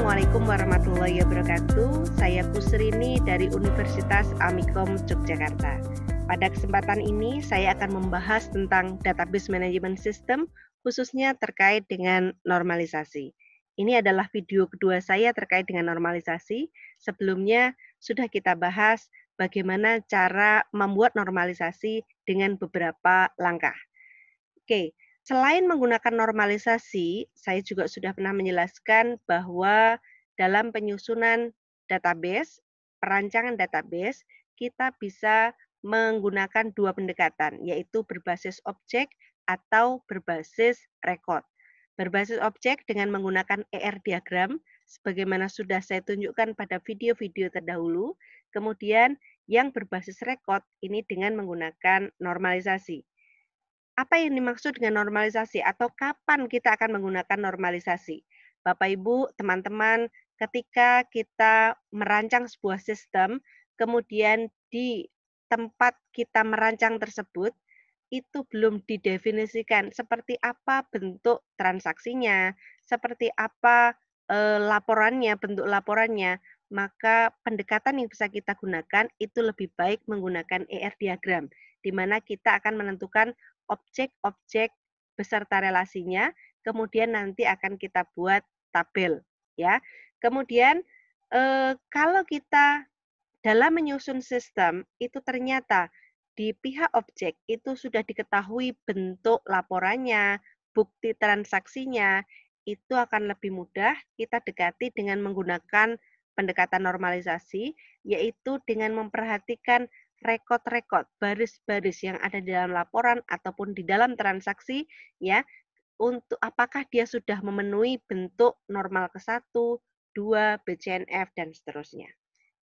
Assalamualaikum warahmatullahi wabarakatuh. Saya Kusrini dari Universitas Amikom Yogyakarta. Pada kesempatan ini saya akan membahas tentang database management system khususnya terkait dengan normalisasi. Ini adalah video kedua saya terkait dengan normalisasi. Sebelumnya sudah kita bahas bagaimana cara membuat normalisasi dengan beberapa langkah. Oke, selain menggunakan normalisasi, saya juga sudah pernah menjelaskan bahwa dalam penyusunan database, perancangan database, kita bisa menggunakan dua pendekatan, yaitu berbasis objek atau berbasis record. Berbasis objek dengan menggunakan ER diagram, sebagaimana sudah saya tunjukkan pada video-video terdahulu, kemudian yang berbasis record ini dengan menggunakan normalisasi apa yang dimaksud dengan normalisasi atau kapan kita akan menggunakan normalisasi. Bapak Ibu, teman-teman, ketika kita merancang sebuah sistem, kemudian di tempat kita merancang tersebut itu belum didefinisikan seperti apa bentuk transaksinya, seperti apa eh, laporannya, bentuk laporannya, maka pendekatan yang bisa kita gunakan itu lebih baik menggunakan ER diagram di mana kita akan menentukan objek-objek beserta relasinya, kemudian nanti akan kita buat tabel ya. Kemudian eh, kalau kita dalam menyusun sistem itu ternyata di pihak objek itu sudah diketahui bentuk laporannya, bukti transaksinya, itu akan lebih mudah kita dekati dengan menggunakan pendekatan normalisasi yaitu dengan memperhatikan rekod-rekod, baris-baris yang ada di dalam laporan ataupun di dalam transaksi ya, untuk apakah dia sudah memenuhi bentuk normal ke-1, 2, BCNF dan seterusnya.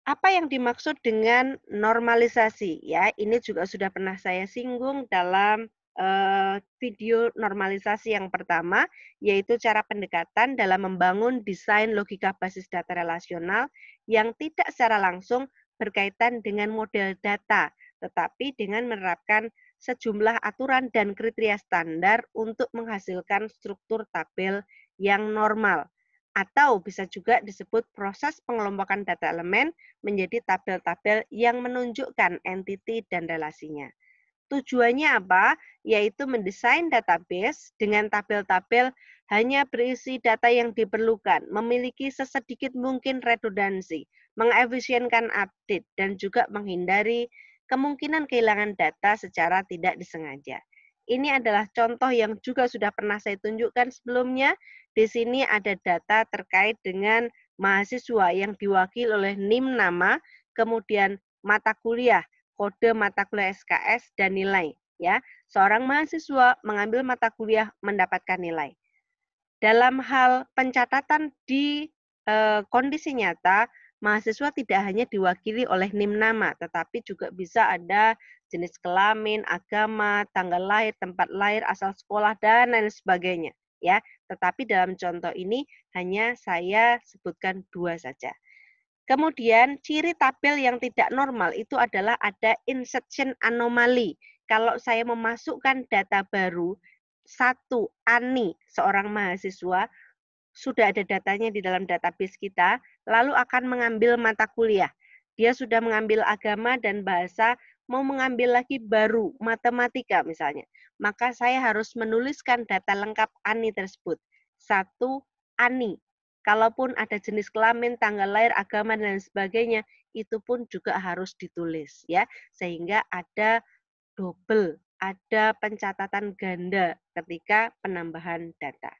Apa yang dimaksud dengan normalisasi ya? Ini juga sudah pernah saya singgung dalam eh, video normalisasi yang pertama yaitu cara pendekatan dalam membangun desain logika basis data relasional yang tidak secara langsung berkaitan dengan model data, tetapi dengan menerapkan sejumlah aturan dan kriteria standar untuk menghasilkan struktur tabel yang normal. Atau bisa juga disebut proses pengelompokan data elemen menjadi tabel-tabel yang menunjukkan entiti dan relasinya. Tujuannya apa? Yaitu mendesain database dengan tabel-tabel hanya berisi data yang diperlukan, memiliki sesedikit mungkin redundansi, mengefisienkan update, dan juga menghindari kemungkinan kehilangan data secara tidak disengaja. Ini adalah contoh yang juga sudah pernah saya tunjukkan sebelumnya. Di sini ada data terkait dengan mahasiswa yang diwakil oleh NIM nama, kemudian mata kuliah, kode mata kuliah SKS dan nilai, ya. Seorang mahasiswa mengambil mata kuliah mendapatkan nilai. Dalam hal pencatatan di eh, kondisi nyata, mahasiswa tidak hanya diwakili oleh NIM nama, tetapi juga bisa ada jenis kelamin, agama, tanggal lahir, tempat lahir, asal sekolah, dan lain sebagainya. Ya, tetapi dalam contoh ini hanya saya sebutkan dua saja. Kemudian ciri tabel yang tidak normal itu adalah ada insertion anomali. Kalau saya memasukkan data baru, satu ANI seorang mahasiswa sudah ada datanya di dalam database kita, lalu akan mengambil mata kuliah. Dia sudah mengambil agama dan bahasa, mau mengambil lagi baru matematika misalnya. Maka saya harus menuliskan data lengkap ANI tersebut. Satu, ANI. Kalaupun ada jenis kelamin, tanggal lahir, agama, dan sebagainya, itu pun juga harus ditulis. ya Sehingga ada double, ada pencatatan ganda ketika penambahan data.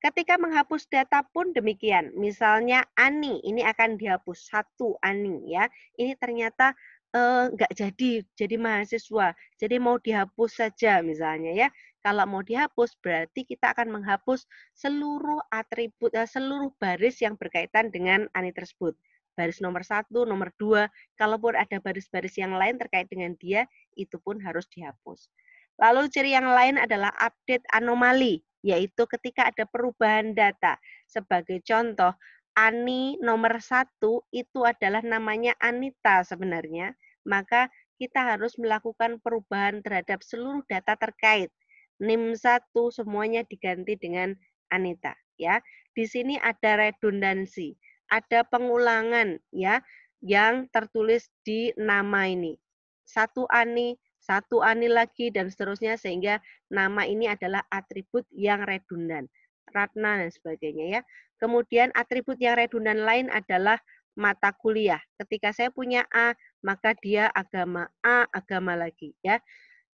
Ketika menghapus data pun demikian. Misalnya Ani, ini akan dihapus satu Ani ya. Ini ternyata eh, nggak eh, jadi jadi mahasiswa, jadi mau dihapus saja misalnya ya. Kalau mau dihapus berarti kita akan menghapus seluruh atribut, eh, seluruh baris yang berkaitan dengan Ani tersebut. Baris nomor satu, nomor dua, kalaupun ada baris-baris yang lain terkait dengan dia, itu pun harus dihapus. Lalu ciri yang lain adalah update anomali yaitu ketika ada perubahan data. Sebagai contoh, Ani nomor satu itu adalah namanya Anita sebenarnya, maka kita harus melakukan perubahan terhadap seluruh data terkait. NIM 1 semuanya diganti dengan Anita ya. Di sini ada redundansi, ada pengulangan ya yang tertulis di nama ini. Satu Ani, satu anil lagi, dan seterusnya, sehingga nama ini adalah atribut yang redundan. Ratna dan sebagainya ya. Kemudian atribut yang redundan lain adalah mata kuliah. Ketika saya punya A, maka dia agama A, agama lagi ya.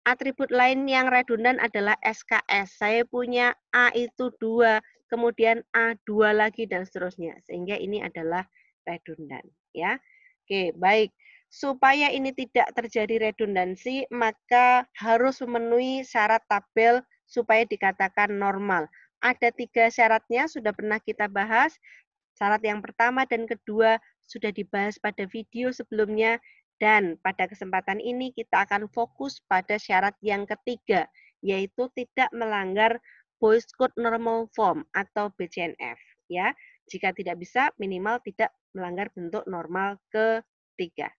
Atribut lain yang redundan adalah SKS. Saya punya A itu dua, kemudian A dua lagi dan seterusnya. Sehingga ini adalah redundan ya. Oke, baik. Supaya ini tidak terjadi redundansi, maka harus memenuhi syarat tabel supaya dikatakan normal. Ada tiga syaratnya, sudah pernah kita bahas. Syarat yang pertama dan kedua sudah dibahas pada video sebelumnya, dan pada kesempatan ini kita akan fokus pada syarat yang ketiga, yaitu tidak melanggar Boys Code Normal Form atau BCNF. Ya, jika tidak bisa, minimal tidak melanggar bentuk normal ketiga.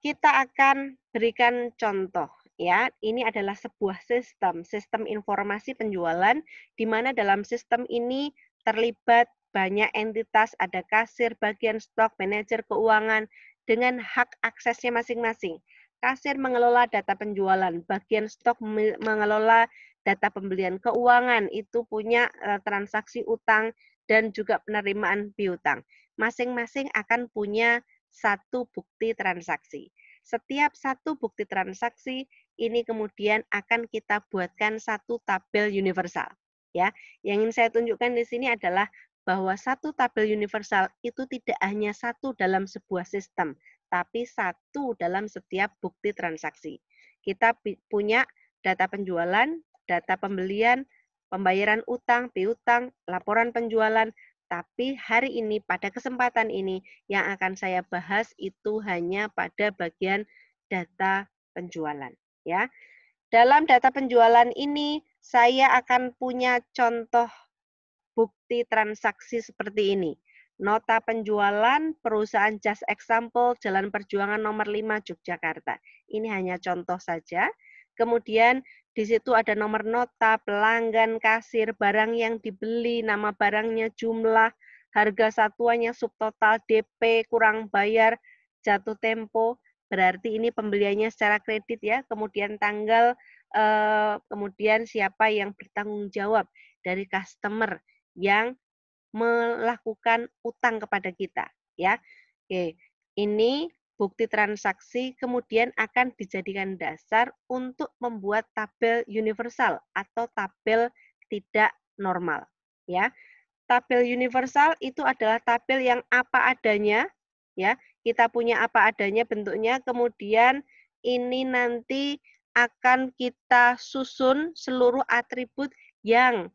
Kita akan berikan contoh ya. Ini adalah sebuah sistem, sistem informasi penjualan di mana dalam sistem ini terlibat banyak entitas, ada kasir, bagian stok, manajer keuangan dengan hak aksesnya masing-masing. Kasir mengelola data penjualan, bagian stok mengelola data pembelian keuangan, itu punya eh, transaksi utang dan juga penerimaan piutang. Masing-masing akan punya satu bukti transaksi. Setiap satu bukti transaksi ini kemudian akan kita buatkan satu tabel universal. Ya, yang ingin saya tunjukkan di sini adalah bahwa satu tabel universal itu tidak hanya satu dalam sebuah sistem, tapi satu dalam setiap bukti transaksi. Kita punya data penjualan, data pembelian, pembayaran utang, piutang, laporan penjualan, tapi hari ini pada kesempatan ini yang akan saya bahas itu hanya pada bagian data penjualan ya. Dalam data penjualan ini saya akan punya contoh bukti transaksi seperti ini. Nota penjualan perusahaan Just Example Jalan Perjuangan nomor 5 Yogyakarta. Ini hanya contoh saja. Kemudian di situ ada nomor nota, pelanggan, kasir, barang yang dibeli, nama barangnya, jumlah, harga satuannya, subtotal, DP, kurang bayar, jatuh tempo. Berarti ini pembeliannya secara kredit ya. Kemudian tanggal, eh, kemudian siapa yang bertanggung jawab dari customer yang melakukan utang kepada kita ya. Oke, ini bukti transaksi kemudian akan dijadikan dasar untuk membuat tabel universal atau tabel tidak normal ya. Tabel universal itu adalah tabel yang apa adanya ya. Kita punya apa adanya bentuknya kemudian ini nanti akan kita susun seluruh atribut yang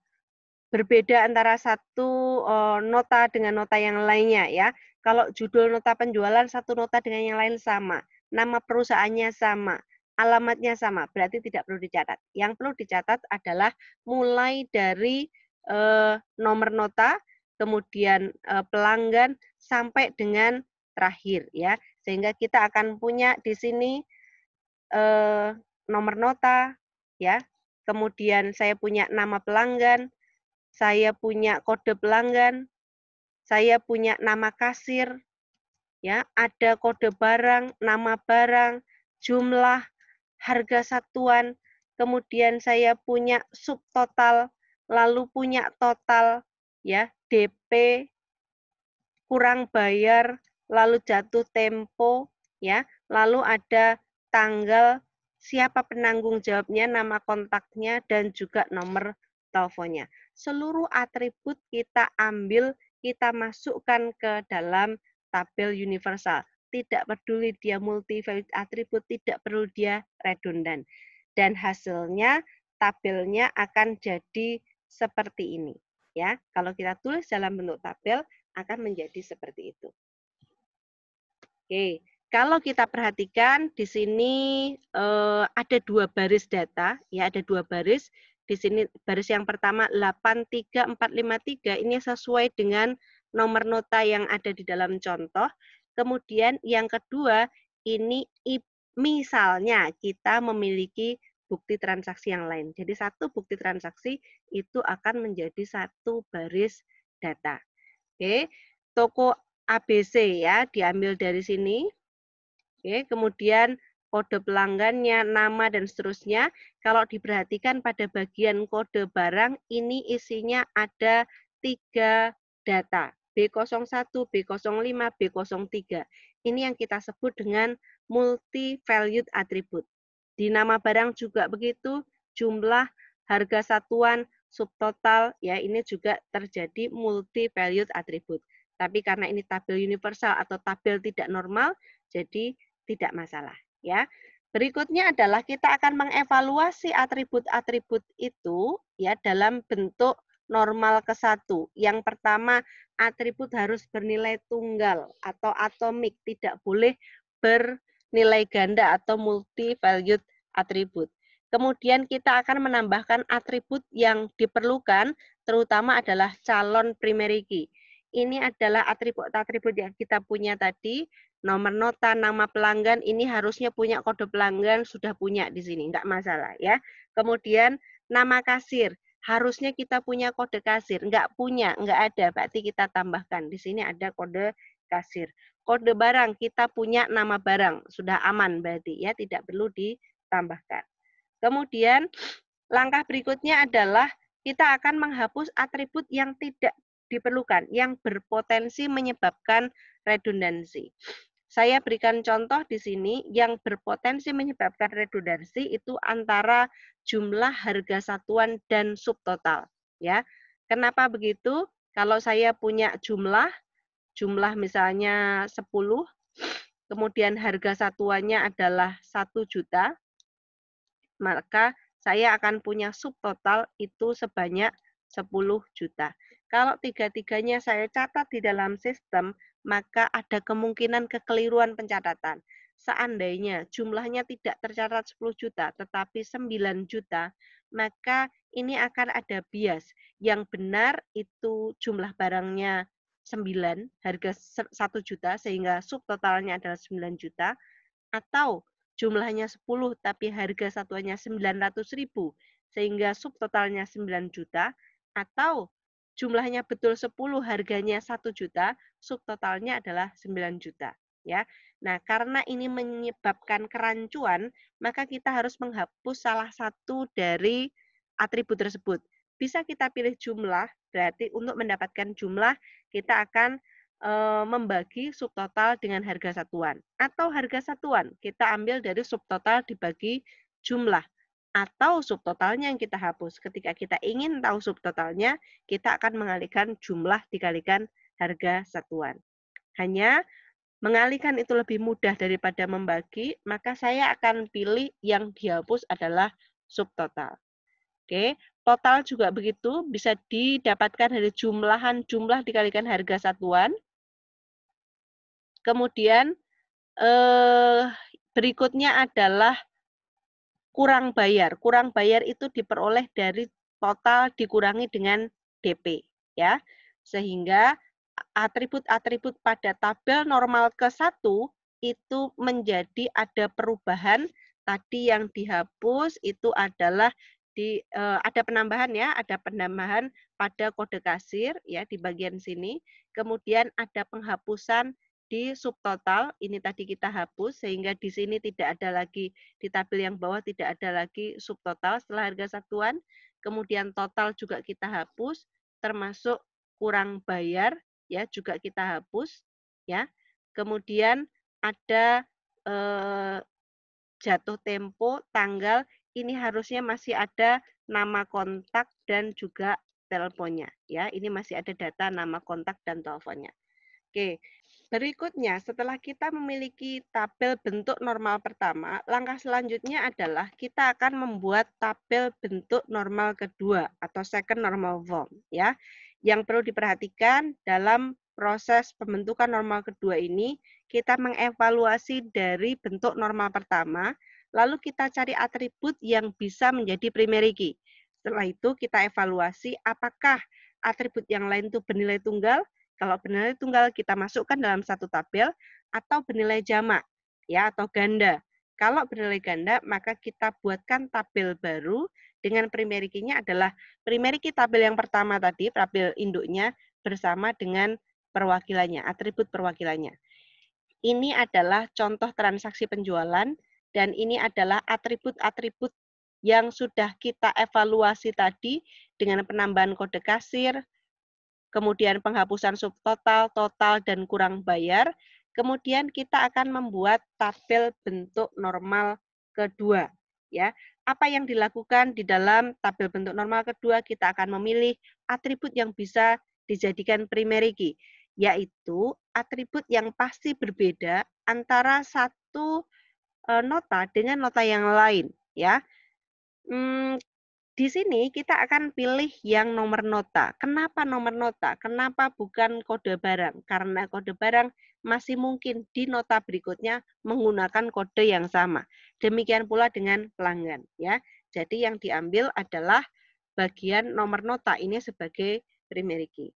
berbeda antara satu eh, nota dengan nota yang lainnya ya. Kalau judul nota penjualan satu nota dengan yang lain sama, nama perusahaannya sama, alamatnya sama, berarti tidak perlu dicatat. Yang perlu dicatat adalah mulai dari e, nomor nota, kemudian e, pelanggan sampai dengan terakhir ya. Sehingga kita akan punya di sini e, nomor nota ya. Kemudian saya punya nama pelanggan, saya punya kode pelanggan, saya punya nama kasir, ya, ada kode barang, nama barang, jumlah, harga satuan, kemudian saya punya subtotal, lalu punya total, ya, DP, kurang bayar, lalu jatuh tempo, ya, lalu ada tanggal, siapa penanggung jawabnya, nama kontaknya, dan juga nomor teleponnya. Seluruh atribut kita ambil kita masukkan ke dalam tabel universal. Tidak peduli dia multi atribut, tidak perlu dia redundant Dan hasilnya tabelnya akan jadi seperti ini. Ya, kalau kita tulis dalam bentuk tabel akan menjadi seperti itu. Oke, kalau kita perhatikan di sini eh, ada dua baris data, ya ada dua baris di sini baris yang pertama 83453 ini sesuai dengan nomor nota yang ada di dalam contoh. Kemudian yang kedua ini misalnya kita memiliki bukti transaksi yang lain. Jadi satu bukti transaksi itu akan menjadi satu baris data. Oke, toko ABC ya diambil dari sini. Oke, kemudian kode pelanggannya, nama, dan seterusnya. Kalau diperhatikan pada bagian kode barang, ini isinya ada tiga data, B01, B05, B03. Ini yang kita sebut dengan multi-valued attribute. Di nama barang juga begitu, jumlah, harga satuan, subtotal, ya ini juga terjadi multi-valued attribute. Tapi karena ini tabel universal atau tabel tidak normal, jadi tidak masalah ya. Berikutnya adalah kita akan mengevaluasi atribut-atribut itu ya dalam bentuk normal ke satu. Yang pertama, atribut harus bernilai tunggal atau atomik, tidak boleh bernilai ganda atau multi-valued atribut. Kemudian kita akan menambahkan atribut yang diperlukan, terutama adalah calon primary key ini adalah atribut-atribut yang kita punya tadi. Nomor nota, nama pelanggan, ini harusnya punya kode pelanggan, sudah punya di sini, enggak masalah ya. Kemudian nama kasir, harusnya kita punya kode kasir, enggak punya, enggak ada, berarti kita tambahkan. Di sini ada kode kasir. Kode barang, kita punya nama barang, sudah aman berarti ya, tidak perlu ditambahkan. Kemudian langkah berikutnya adalah kita akan menghapus atribut yang tidak diperlukan yang berpotensi menyebabkan redundansi. Saya berikan contoh di sini yang berpotensi menyebabkan redundansi itu antara jumlah harga satuan dan subtotal, ya. Kenapa begitu? Kalau saya punya jumlah, jumlah misalnya 10, kemudian harga satuannya adalah 1 juta, maka saya akan punya subtotal itu sebanyak 10 juta. Kalau tiga-tiganya saya catat di dalam sistem, maka ada kemungkinan kekeliruan pencatatan. Seandainya jumlahnya tidak tercatat 10 juta, tetapi 9 juta, maka ini akan ada bias. Yang benar itu jumlah barangnya 9, harga 1 juta, sehingga subtotalnya adalah 9 juta, atau jumlahnya 10 tapi harga satuannya 900 ribu, sehingga subtotalnya 9 juta, atau jumlahnya betul 10, harganya 1 juta, subtotalnya adalah 9 juta. Ya, Nah, karena ini menyebabkan kerancuan, maka kita harus menghapus salah satu dari atribut tersebut. Bisa kita pilih jumlah, berarti untuk mendapatkan jumlah, kita akan e, membagi subtotal dengan harga satuan. Atau harga satuan, kita ambil dari subtotal dibagi jumlah atau subtotalnya yang kita hapus. Ketika kita ingin tahu subtotalnya, kita akan mengalihkan jumlah dikalikan harga satuan. Hanya mengalihkan itu lebih mudah daripada membagi, maka saya akan pilih yang dihapus adalah subtotal. Oke, total juga begitu bisa didapatkan dari jumlahan jumlah dikalikan harga satuan. Kemudian eh, berikutnya adalah kurang bayar. Kurang bayar itu diperoleh dari total dikurangi dengan DP ya. Sehingga atribut-atribut pada tabel normal ke-1 itu menjadi ada perubahan tadi yang dihapus itu adalah di e, ada penambahan ya, ada penambahan pada kode kasir ya di bagian sini. Kemudian ada penghapusan di subtotal ini tadi kita hapus sehingga di sini tidak ada lagi di tabel yang bawah tidak ada lagi subtotal setelah harga satuan, kemudian total juga kita hapus termasuk kurang bayar ya juga kita hapus ya. Kemudian ada eh, jatuh tempo, tanggal ini harusnya masih ada nama kontak dan juga teleponnya ya. Ini masih ada data nama kontak dan teleponnya. Oke, Berikutnya, setelah kita memiliki tabel bentuk normal pertama, langkah selanjutnya adalah kita akan membuat tabel bentuk normal kedua atau second normal form ya. Yang perlu diperhatikan dalam proses pembentukan normal kedua ini, kita mengevaluasi dari bentuk normal pertama, lalu kita cari atribut yang bisa menjadi primary key. Setelah itu kita evaluasi apakah atribut yang lain itu bernilai tunggal kalau bernilai tunggal kita masukkan dalam satu tabel atau bernilai jamak ya atau ganda. Kalau bernilai ganda maka kita buatkan tabel baru dengan primary adalah primary key tabel yang pertama tadi tabel induknya bersama dengan perwakilannya, atribut perwakilannya. Ini adalah contoh transaksi penjualan dan ini adalah atribut-atribut yang sudah kita evaluasi tadi dengan penambahan kode kasir, kemudian penghapusan subtotal, total, dan kurang bayar. Kemudian kita akan membuat tabel bentuk normal kedua. Ya, apa yang dilakukan di dalam tabel bentuk normal kedua kita akan memilih atribut yang bisa dijadikan primary key, yaitu atribut yang pasti berbeda antara satu eh, nota dengan nota yang lain. Ya, hmm, di sini kita akan pilih yang nomor nota. Kenapa nomor nota? Kenapa bukan kode barang? Karena kode barang masih mungkin di nota berikutnya menggunakan kode yang sama. Demikian pula dengan pelanggan ya. Jadi yang diambil adalah bagian nomor nota ini sebagai primary key.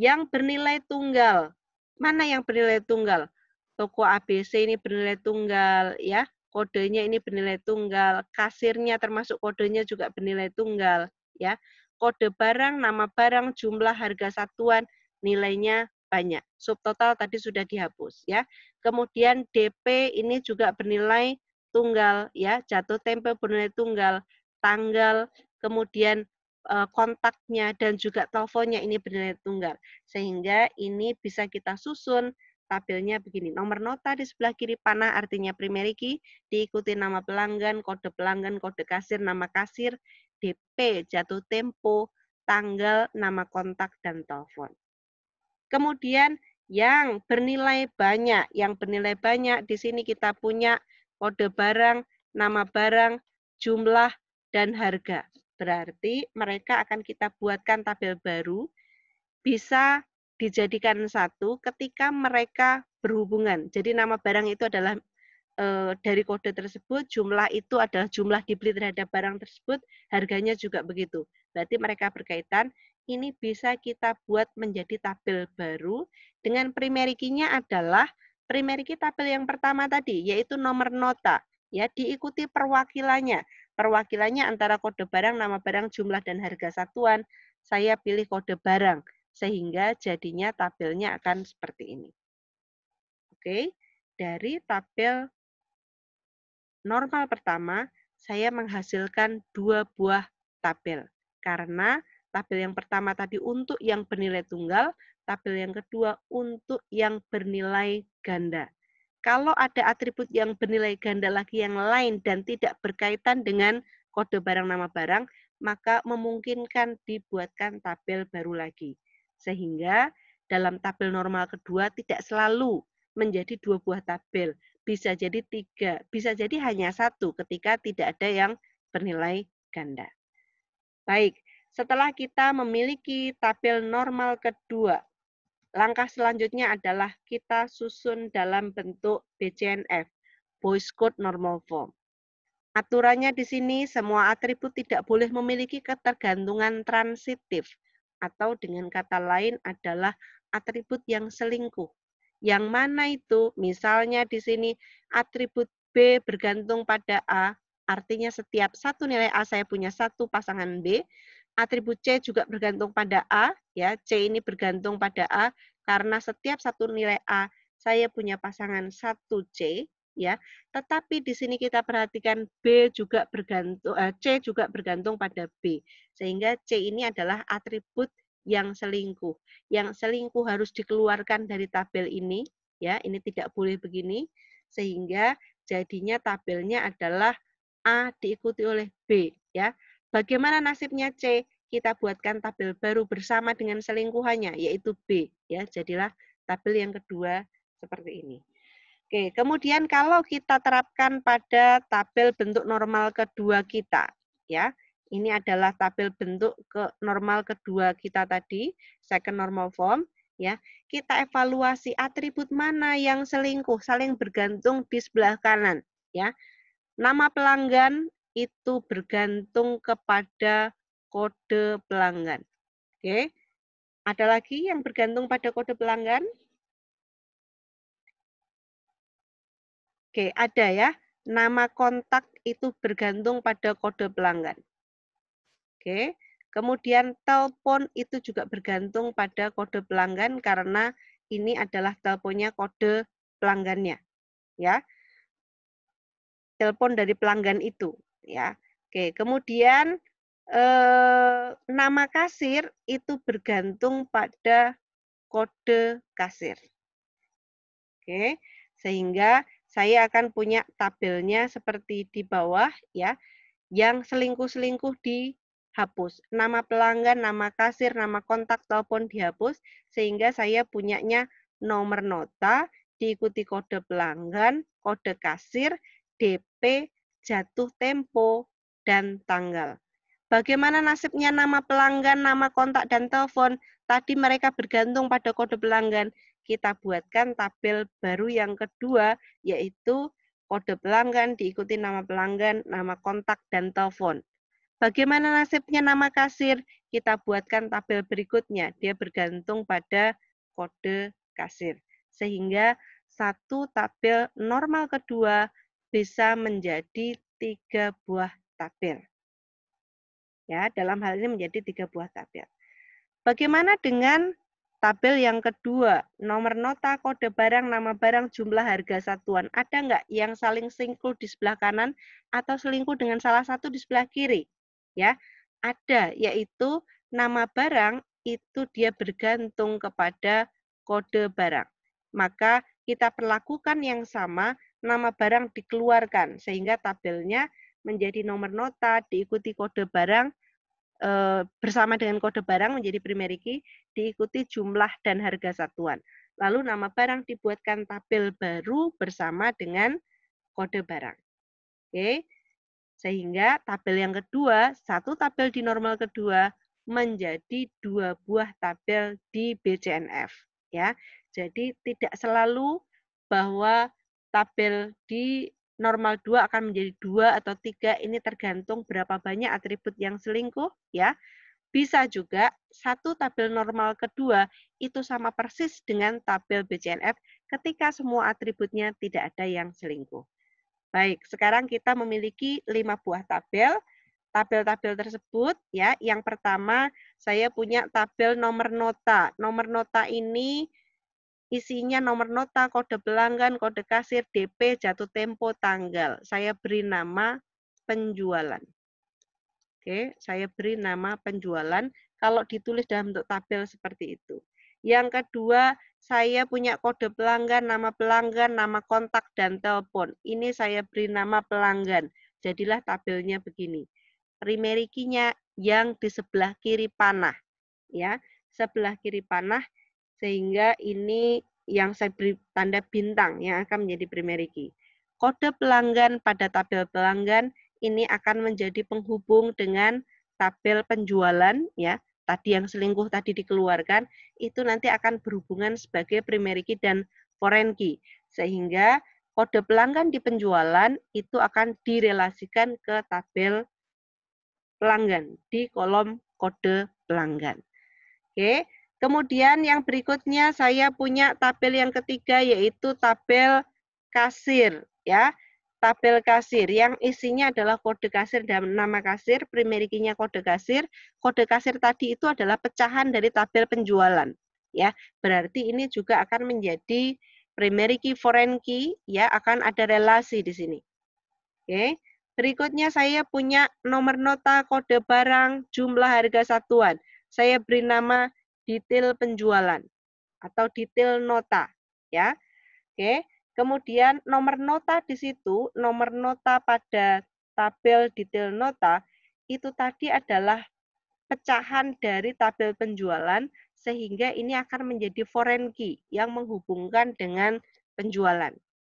Yang bernilai tunggal. Mana yang bernilai tunggal? Toko ABC ini bernilai tunggal ya kodenya ini bernilai tunggal, kasirnya termasuk kodenya juga bernilai tunggal, ya. Kode barang, nama barang, jumlah, harga satuan, nilainya banyak. Subtotal tadi sudah dihapus, ya. Kemudian DP ini juga bernilai tunggal, ya. Jatuh tempo bernilai tunggal, tanggal, kemudian eh, kontaknya dan juga teleponnya ini bernilai tunggal. Sehingga ini bisa kita susun Tabelnya begini, nomor nota di sebelah kiri panah artinya primary key, diikuti nama pelanggan, kode pelanggan, kode kasir, nama kasir, DP, jatuh tempo, tanggal, nama kontak, dan telepon. Kemudian yang bernilai banyak, yang bernilai banyak di sini kita punya kode barang, nama barang, jumlah, dan harga. Berarti mereka akan kita buatkan tabel baru, bisa dijadikan satu ketika mereka berhubungan. Jadi nama barang itu adalah e, dari kode tersebut, jumlah itu adalah jumlah dibeli terhadap barang tersebut, harganya juga begitu. Berarti mereka berkaitan. Ini bisa kita buat menjadi tabel baru dengan primary key adalah primary key tabel yang pertama tadi, yaitu nomor nota. Ya, diikuti perwakilannya. Perwakilannya antara kode barang, nama barang, jumlah, dan harga satuan. Saya pilih kode barang sehingga jadinya tabelnya akan seperti ini. Oke, dari tabel normal pertama, saya menghasilkan dua buah tabel. Karena tabel yang pertama tadi untuk yang bernilai tunggal, tabel yang kedua untuk yang bernilai ganda. Kalau ada atribut yang bernilai ganda lagi yang lain dan tidak berkaitan dengan kode barang nama barang, maka memungkinkan dibuatkan tabel baru lagi. Sehingga dalam tabel normal kedua tidak selalu menjadi dua buah tabel. Bisa jadi tiga, bisa jadi hanya satu ketika tidak ada yang bernilai ganda. Baik, setelah kita memiliki tabel normal kedua, langkah selanjutnya adalah kita susun dalam bentuk BCNF, Boys Code Normal Form. Aturannya di sini, semua atribut tidak boleh memiliki ketergantungan transitif atau dengan kata lain adalah atribut yang selingkuh. Yang mana itu misalnya di sini atribut B bergantung pada A, artinya setiap satu nilai A saya punya satu pasangan B. Atribut C juga bergantung pada A, ya C ini bergantung pada A karena setiap satu nilai A saya punya pasangan satu c ya. Tetapi di sini kita perhatikan B juga bergantung eh, C juga bergantung pada B. Sehingga C ini adalah atribut yang selingkuh. Yang selingkuh harus dikeluarkan dari tabel ini ya. Ini tidak boleh begini sehingga jadinya tabelnya adalah A diikuti oleh B ya. Bagaimana nasibnya C? Kita buatkan tabel baru bersama dengan selingkuhannya yaitu B ya. Jadilah tabel yang kedua seperti ini. Oke, kemudian kalau kita terapkan pada tabel bentuk normal kedua kita, ya. Ini adalah tabel bentuk ke normal kedua kita tadi, second normal form, ya. Kita evaluasi atribut mana yang selingkuh, saling bergantung di sebelah kanan, ya. Nama pelanggan itu bergantung kepada kode pelanggan. Oke. Ada lagi yang bergantung pada kode pelanggan? Oke, ada ya. Nama kontak itu bergantung pada kode pelanggan. Oke. Kemudian telepon itu juga bergantung pada kode pelanggan karena ini adalah teleponnya kode pelanggannya. Ya. Telepon dari pelanggan itu, ya. Oke, kemudian eh, nama kasir itu bergantung pada kode kasir. Oke, sehingga saya akan punya tabelnya seperti di bawah ya, yang selingkuh-selingkuh dihapus. Nama pelanggan, nama kasir, nama kontak telepon dihapus sehingga saya punyanya nomor nota diikuti kode pelanggan, kode kasir, DP, jatuh tempo dan tanggal. Bagaimana nasibnya nama pelanggan, nama kontak dan telepon? Tadi mereka bergantung pada kode pelanggan kita buatkan tabel baru yang kedua, yaitu kode pelanggan, diikuti nama pelanggan, nama kontak, dan telepon. Bagaimana nasibnya nama kasir? Kita buatkan tabel berikutnya. Dia bergantung pada kode kasir. Sehingga satu tabel normal kedua bisa menjadi tiga buah tabel. Ya, dalam hal ini menjadi tiga buah tabel. Bagaimana dengan Tabel yang kedua, nomor nota, kode barang, nama barang, jumlah harga satuan. Ada nggak yang saling selingkuh di sebelah kanan atau selingkuh dengan salah satu di sebelah kiri? Ya, ada, yaitu nama barang itu dia bergantung kepada kode barang. Maka kita perlakukan yang sama, nama barang dikeluarkan sehingga tabelnya menjadi nomor nota diikuti kode barang Eh, bersama dengan kode barang menjadi primary key diikuti jumlah dan harga satuan. Lalu nama barang dibuatkan tabel baru bersama dengan kode barang. Oke. Sehingga tabel yang kedua, satu tabel di normal kedua menjadi dua buah tabel di BCNF ya. Jadi tidak selalu bahwa tabel di normal 2 akan menjadi 2 atau 3, ini tergantung berapa banyak atribut yang selingkuh ya. Bisa juga satu tabel normal kedua itu sama persis dengan tabel BCNF ketika semua atributnya tidak ada yang selingkuh. Baik, sekarang kita memiliki lima buah tabel. Tabel-tabel tersebut ya, yang pertama saya punya tabel nomor nota. Nomor nota ini isinya nomor nota, kode pelanggan, kode kasir, DP, jatuh tempo, tanggal. Saya beri nama penjualan. Oke, saya beri nama penjualan kalau ditulis dalam bentuk tabel seperti itu. Yang kedua, saya punya kode pelanggan, nama pelanggan, nama kontak, dan telepon. Ini saya beri nama pelanggan. Jadilah tabelnya begini. Rimerikinya yang di sebelah kiri panah. ya Sebelah kiri panah sehingga ini yang saya beri tanda bintang yang akan menjadi primary key. Kode pelanggan pada tabel pelanggan ini akan menjadi penghubung dengan tabel penjualan ya. Tadi yang selingkuh tadi dikeluarkan itu nanti akan berhubungan sebagai primary key dan foreign key sehingga kode pelanggan di penjualan itu akan direlasikan ke tabel pelanggan di kolom kode pelanggan. Oke, Kemudian yang berikutnya saya punya tabel yang ketiga yaitu tabel kasir ya. Tabel kasir yang isinya adalah kode kasir dan nama kasir, primary kode kasir. Kode kasir tadi itu adalah pecahan dari tabel penjualan ya. Berarti ini juga akan menjadi primary key foreign key ya akan ada relasi di sini. Oke. Berikutnya saya punya nomor nota, kode barang, jumlah harga satuan. Saya beri nama detail penjualan atau detail nota ya. Oke. Kemudian nomor nota di situ, nomor nota pada tabel detail nota itu tadi adalah pecahan dari tabel penjualan sehingga ini akan menjadi foreign key yang menghubungkan dengan penjualan.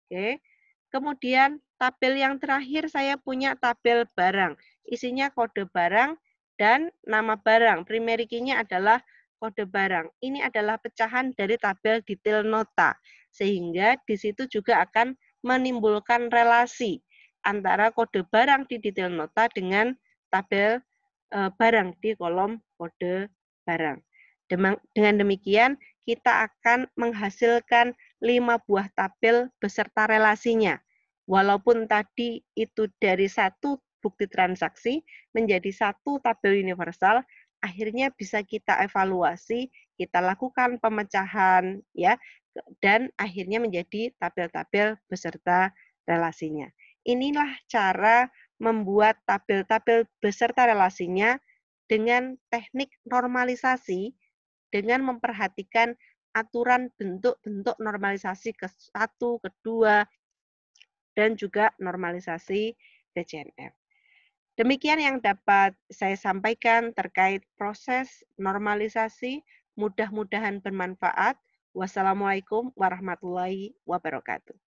Oke. Kemudian tabel yang terakhir saya punya tabel barang. Isinya kode barang dan nama barang. Primary key-nya adalah kode barang. Ini adalah pecahan dari tabel detail nota, sehingga di situ juga akan menimbulkan relasi antara kode barang di detail nota dengan tabel e, barang di kolom kode barang. Dengan demikian, kita akan menghasilkan lima buah tabel beserta relasinya. Walaupun tadi itu dari satu bukti transaksi menjadi satu tabel universal, akhirnya bisa kita evaluasi, kita lakukan pemecahan ya dan akhirnya menjadi tabel-tabel beserta relasinya. Inilah cara membuat tabel-tabel beserta relasinya dengan teknik normalisasi dengan memperhatikan aturan bentuk-bentuk normalisasi ke satu, kedua, dan juga normalisasi DCNF. Demikian yang dapat saya sampaikan terkait proses normalisasi. Mudah-mudahan bermanfaat. Wassalamualaikum warahmatullahi wabarakatuh.